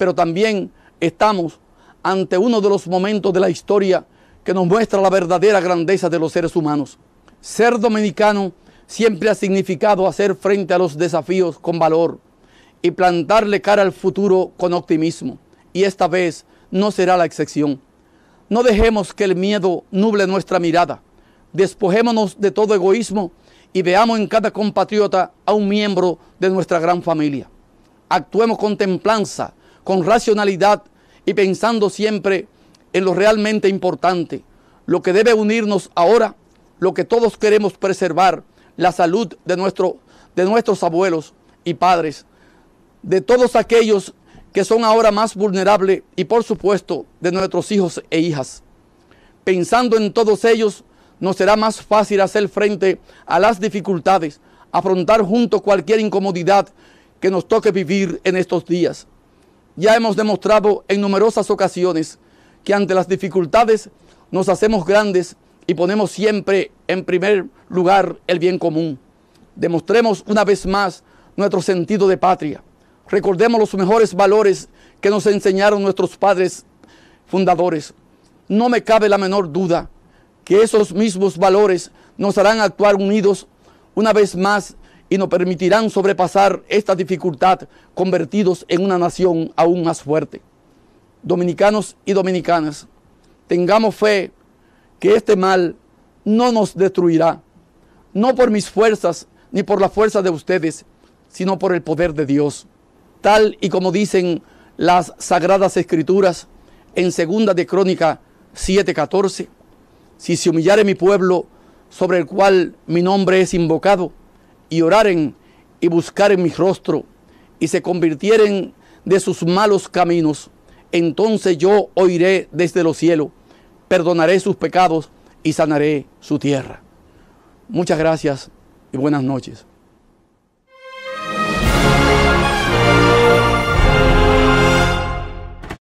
pero también estamos ante uno de los momentos de la historia que nos muestra la verdadera grandeza de los seres humanos. Ser dominicano siempre ha significado hacer frente a los desafíos con valor y plantarle cara al futuro con optimismo. Y esta vez no será la excepción. No dejemos que el miedo nuble nuestra mirada. Despojémonos de todo egoísmo y veamos en cada compatriota a un miembro de nuestra gran familia. Actuemos con templanza con racionalidad y pensando siempre en lo realmente importante, lo que debe unirnos ahora, lo que todos queremos preservar, la salud de, nuestro, de nuestros abuelos y padres, de todos aquellos que son ahora más vulnerables y por supuesto de nuestros hijos e hijas. Pensando en todos ellos, nos será más fácil hacer frente a las dificultades, afrontar junto cualquier incomodidad que nos toque vivir en estos días. Ya hemos demostrado en numerosas ocasiones que ante las dificultades nos hacemos grandes y ponemos siempre en primer lugar el bien común. Demostremos una vez más nuestro sentido de patria. Recordemos los mejores valores que nos enseñaron nuestros padres fundadores. No me cabe la menor duda que esos mismos valores nos harán actuar unidos una vez más y nos permitirán sobrepasar esta dificultad convertidos en una nación aún más fuerte. Dominicanos y dominicanas, tengamos fe que este mal no nos destruirá, no por mis fuerzas ni por la fuerza de ustedes, sino por el poder de Dios. Tal y como dicen las sagradas escrituras en segunda de Crónica 7:14, si se humillare mi pueblo sobre el cual mi nombre es invocado, y oraren y buscaren mi rostro y se convirtieren de sus malos caminos, entonces yo oiré desde los cielos, perdonaré sus pecados y sanaré su tierra. Muchas gracias y buenas noches.